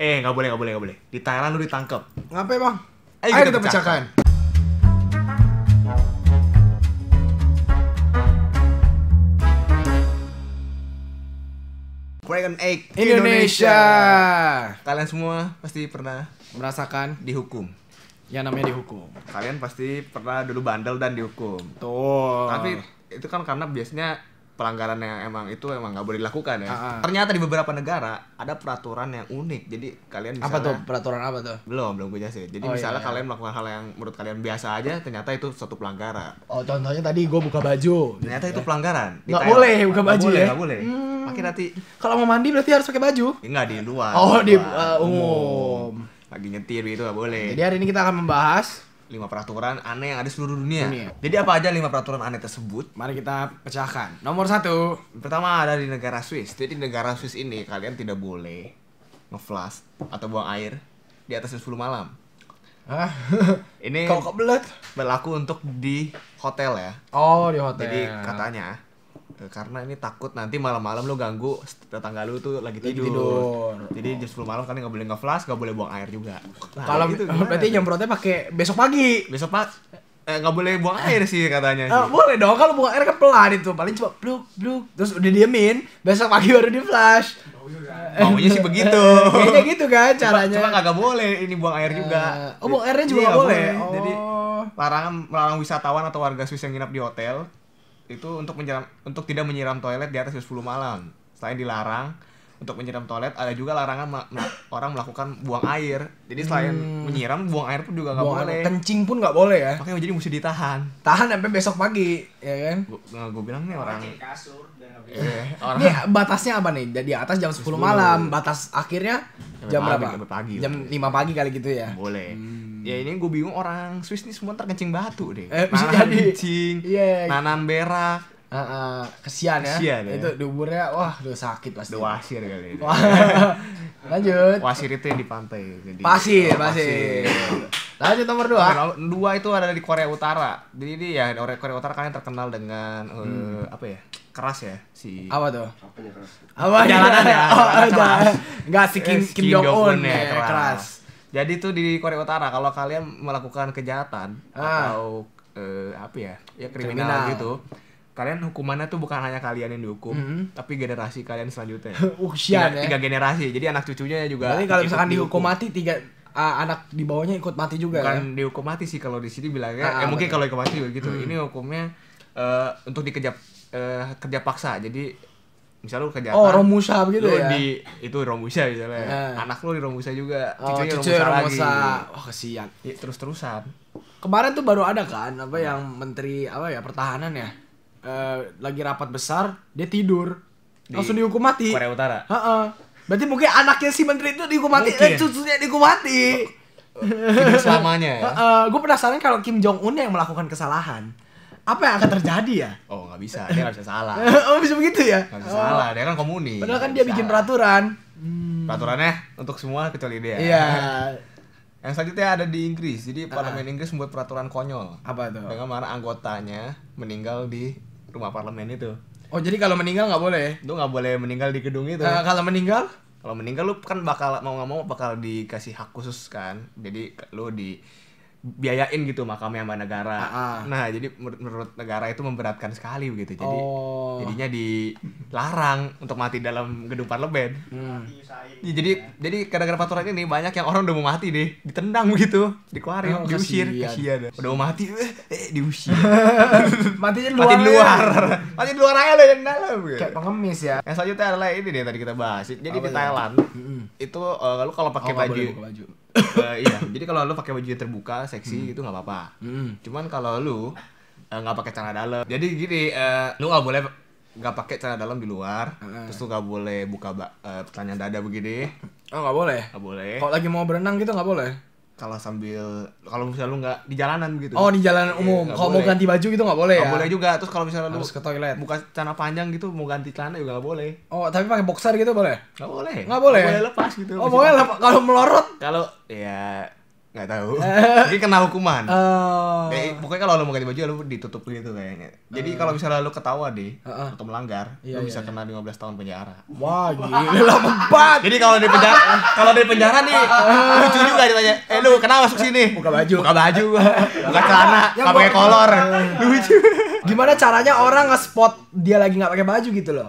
Eh nggak boleh nggak boleh nggak boleh. Di Thailand lu ditangkap. Ngapain bang? Ayo, Ayo kita, pecahkan. Dragon Egg Indonesia. Indonesia. Kalian semua pasti pernah merasakan dihukum. Ya namanya dihukum. Kalian pasti pernah dulu bandel dan dihukum. Tuh. Tapi itu kan karena biasanya pelanggaran yang emang itu emang nggak boleh dilakukan ya. uh Ternyata di beberapa negara ada peraturan yang unik. Jadi kalian misalnya, apa tuh peraturan apa tuh? Belum belum gue sih. Jadi oh, misalnya iya, iya. kalian melakukan hal yang menurut kalian biasa aja, ternyata itu suatu pelanggaran. Oh contohnya tadi gue buka baju. Ternyata itu iya. pelanggaran. Nggak boleh buka baju boleh, ya? Nggak boleh. Hmm. Pakai nanti. Kalau mau mandi berarti harus pakai baju? Enggak di luar. Oh di, uh, umum. umum. Lagi nyetir gitu nggak boleh. Jadi hari ini kita akan membahas lima peraturan aneh yang ada seluruh dunia. dunia. Jadi apa aja lima peraturan aneh tersebut? Mari kita pecahkan. Nomor satu, pertama ada di negara Swiss. Jadi di negara Swiss ini kalian tidak boleh ngeflash atau buang air di atas 10 malam. Hah? ini kok belet berlaku untuk di hotel ya. Oh, di hotel. Jadi katanya Eh, karena ini takut nanti malam-malam lu ganggu tetangga lu tuh lagi tidur. tidur. Jadi jam 10 malam kan nggak boleh ngeflash, nggak boleh buang air juga. Nah, Kalau gitu, berarti nyemprotnya pakai besok pagi. Besok pagi eh, nggak boleh buang eh. air sih katanya. Eh, sih. Uh, boleh dong kalau buang air kan pelan itu paling cuma bluk bluk terus udah diemin besok pagi baru di flash. Maunya sih begitu. Kayaknya gitu kan caranya. Cuma, cuma boleh ini buang air juga. Uh, oh buang airnya juga iya, nggak boleh. boleh. Oh. Jadi larangan melarang wisatawan atau warga Swiss yang nginap di hotel itu untuk menyiram untuk tidak menyiram toilet di atas jam 10 malam. Selain dilarang untuk menyiram toilet, ada juga larangan ma ma orang melakukan buang air. Jadi selain hmm. menyiram, buang air pun juga nggak boleh. Kencing pun nggak boleh ya. Makanya jadi mesti ditahan. Tahan sampai besok pagi, ya kan? Gue bilang nih orang. Kasur, eh, orang. Nih batasnya apa nih? Di atas jam 10, malam, batas akhirnya jam, jam berapa? Pagi, jam 5 pagi kali gitu ya. Boleh. Hmm ya ini gue bingung orang Swiss nih semua terkencing batu deh eh, bisa jadi kencing yeah. nanam berak Uh, uh, kesian, kesian ya. ya. Itu duburnya wah udah sakit pasti. Udah wasir kali ini. Lanjut. Wasir itu yang di pantai. Jadi, pasir, pasir. Lanjut nomor dua. Nomor dua itu ada di Korea Utara. Jadi ini ya orang Korea Utara kan terkenal dengan uh, apa ya? keras ya si apa tuh apanya keras apa jalanan ya oh, keras enggak si Kim, eh, Kim Jong Un ya, iya, keras jadi tuh di Korea Utara kalau kalian melakukan kejahatan ah. atau eh, apa ya, ya kriminal, kriminal. gitu. Kalian hukumannya tuh bukan hanya kalian yang dihukum, mm -hmm. tapi generasi kalian selanjutnya. Uksian, uh, tiga, ya. tiga generasi. Jadi anak cucunya juga. Jadi kalau misalkan dihukum mati tiga uh, anak di bawahnya ikut mati juga Bukan ya? dihukum mati sih kalau di sini bilangnya. Ah, ya mungkin kalau ikut mati juga gitu. Hmm. Ini hukumnya uh, untuk dikejar uh, eh, kerja paksa. Jadi misalnya lu kejahatan Oh, Romusa begitu ya. di itu Romusa misalnya. Yeah. Anak lu di Romusa juga. Oh, cucunya cucu Romusa, Romusa. lagi. Oh, kesian. Ya, terus-terusan. Kemarin tuh baru ada kan apa nah. yang menteri apa ya pertahanan ya. Uh, lagi rapat besar, dia tidur. Di Langsung dihukum mati. Korea Utara. Berarti mungkin anaknya si menteri itu dihukum mati, eh, cucunya dihukum mati. Tidak selamanya ya. Uh, uh, gue penasaran kalau Kim Jong Un yang melakukan kesalahan apa yang akan terjadi ya? Oh nggak bisa, dia nggak bisa salah. oh bisa begitu ya? Nggak bisa oh. salah, dia kan komuni. Padahal kan dia bikin peraturan. Hmm. Peraturannya untuk semua kecuali dia. Iya. Yang selanjutnya ada di Inggris. Jadi ah. parlemen Inggris membuat peraturan konyol. Apa tuh? Dengan mana anggotanya meninggal di rumah parlemen itu. Oh jadi kalau meninggal nggak boleh? Itu nggak boleh meninggal di gedung itu. Uh, kalau meninggal? Kalau meninggal lu kan bakal mau nggak mau bakal dikasih hak khusus kan. Jadi lu di biayain gitu makamnya sama negara. uh Nah, jadi menurut negara itu memberatkan sekali begitu. Jadi oh. jadinya dilarang untuk mati dalam gedung parlemen. Hmm. Ya, jadi ya. jadi gara-gara peraturan ini banyak yang orang udah mau mati deh, ditendang begitu, dikeluarin, oh, diusir, kasihan. Udah mau mati, eh, eh diusir. mati di luar. Mati di ya? luar. mati di luar aja loh yang dalam. Gitu. Kayak pengemis ya. Yang selanjutnya adalah ini deh tadi kita bahas. Jadi Apa di Thailand itu, itu uh, eh, lu kalau pakai oh, baju, baju uh, iya jadi kalau lu pakai baju yang terbuka seksi hmm. gitu nggak apa-apa hmm. cuman kalau lu eh, nggak uh, pakai celana dalam jadi gini uh, lu nggak boleh nggak pakai celana dalam di luar uh. terus lu nggak boleh buka uh, pertanyaan dada begini oh nggak boleh nggak boleh kalau lagi mau berenang gitu nggak boleh kalau sambil kalau misalnya lu nggak di jalanan gitu oh di jalanan iya, umum kalau mau ganti baju gitu nggak boleh gak ya boleh juga terus kalau misalnya harus lu ke toilet buka celana panjang gitu mau ganti celana juga nggak boleh oh tapi pakai boxer gitu boleh nggak boleh nggak boleh gak boleh lepas gitu oh boleh kalau melorot kalau ya nggak tahu mungkin kena hukuman oh. eh, pokoknya kalau lo mau ganti baju ya lo ditutup gitu kayaknya jadi uh. kalau misalnya lo ketawa deh uh-uh. atau melanggar yeah, lo iya, bisa yeah, kena 15 belas tahun penjara wah gila lama banget jadi kalau di penjara kalau di penjara nih lucu juga ditanya eh lo kenapa masuk sini buka baju buka baju buka celana nggak pakai kolor lucu gimana caranya orang nge-spot dia lagi nggak pakai baju gitu loh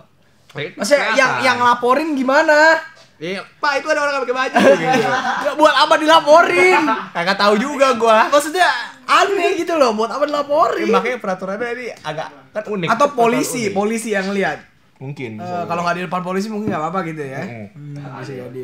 Maksudnya yang yang laporin gimana? Iya, Pak itu ada orang pakai baju. gitu. buat apa dilaporin? Kagak tahu juga gua. Maksudnya aneh gitu loh, buat apa dilaporin? Ya, makanya peraturannya ini agak kan unik. Atau polisi, unik. polisi yang lihat. Mungkin. Uh, kalau nggak di depan polisi mungkin nggak apa-apa gitu ya. masih Hmm, nah, bisa jadi.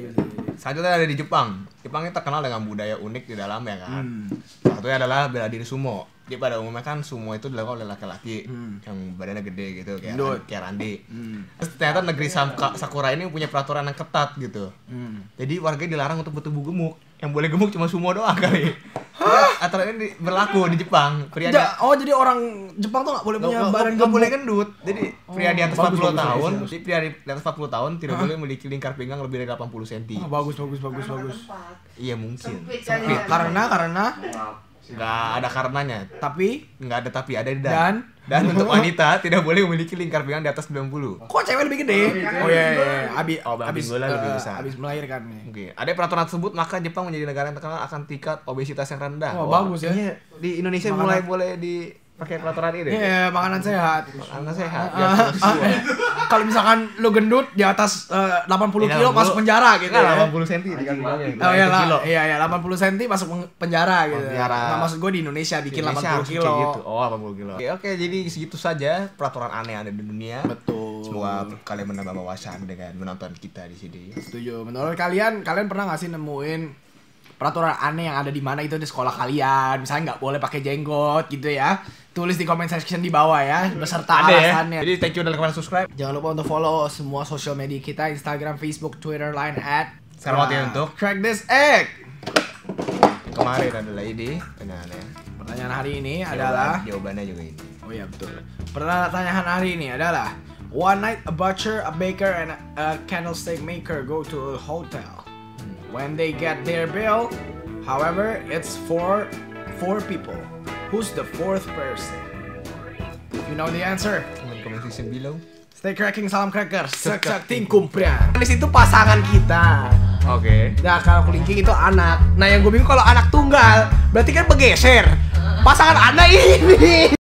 Selanjutnya ada di Jepang. Jepang ini terkenal dengan budaya unik di dalam ya kan. Hmm. Satunya adalah bela diri sumo dia pada umumnya kan semua itu dilakukan oleh laki-laki hmm. yang badannya gede gitu kayak Dude. kayak Randi. Hmm. Terus ternyata negeri Samka, Sakura ini punya peraturan yang ketat gitu. Hmm. Jadi warga dilarang untuk bertubuh gemuk. Yang boleh gemuk cuma sumo doang kali. Hah? Aturan ini berlaku di Jepang. Pria ja, oh, jadi orang Jepang tuh gak boleh punya gak, badan gemuk. boleh gendut. Jadi oh, pria di atas bagus, 40 bagus, tahun, bagus. Iya, iya. pria di atas 40 tahun tidak Hah? boleh memiliki lingkar pinggang lebih dari 80 cm. Oh, bagus bagus bagus bagus. Iya, mungkin. Sempit, Sempit. Karena karena nggak iya. ada karenanya tapi nggak ada tapi ada di dan dan, dan untuk wanita tidak boleh memiliki lingkar pinggang di atas 90 kok cewek lebih gede oh, iya iya, iya. Oh, abis oh, abis bola lebih eh, besar abis melahirkan nih. oke okay. ada peraturan tersebut maka Jepang menjadi negara yang terkenal akan tingkat obesitas yang rendah oh, Wah, bagus ya iya, di Indonesia Makanan. mulai boleh di pakai peraturan ini. Iya, yeah, makanan sehat. Makanan sehat. Ah, ya, ah, ah. kalau misalkan lu gendut di atas eh, uh, 80 iya, kilo masuk penjara gitu. Ya, 80 cm di kan. Oh iya lah. Iya iya 80 cm masuk penjara gitu. Penjara. Nah, maksud gue di Indonesia bikin Indonesia 80 kilo. Gitu. Oh, 80 kilo. Oke, oke, jadi segitu saja peraturan aneh ada di dunia. Betul. Semoga kalian menambah wawasan dengan menonton kita di sini. Setuju. Menurut kalian, kalian pernah gak sih nemuin peraturan aneh yang ada di mana itu di sekolah kalian misalnya nggak boleh pakai jenggot gitu ya tulis di comment section di bawah ya beserta Ada ya. alasannya. Ya. Jadi thank you udah kalian subscribe. Jangan lupa untuk follow semua social media kita Instagram, Facebook, Twitter, Line at Sarwati nah, ya, untuk Crack This Egg. Kemarin adalah ini pertanyaan Pertanyaan hari ini Jawaban, adalah jawabannya juga ini. Oh iya betul. Pertanyaan hari ini adalah One night a butcher, a baker and a candlestick maker go to a hotel. Hmm. When they get their bill, however, it's for four people. Who's the fourth person? you know the answer. Comment comment sisi below. Stay cracking, salam crackers. Cek cek tim kumpria. Di situ pasangan kita. Oke. Okay. Nah kalau kelingking itu anak. Nah yang gue bingung kalau anak tunggal berarti kan bergeser. Pasangan anak ini.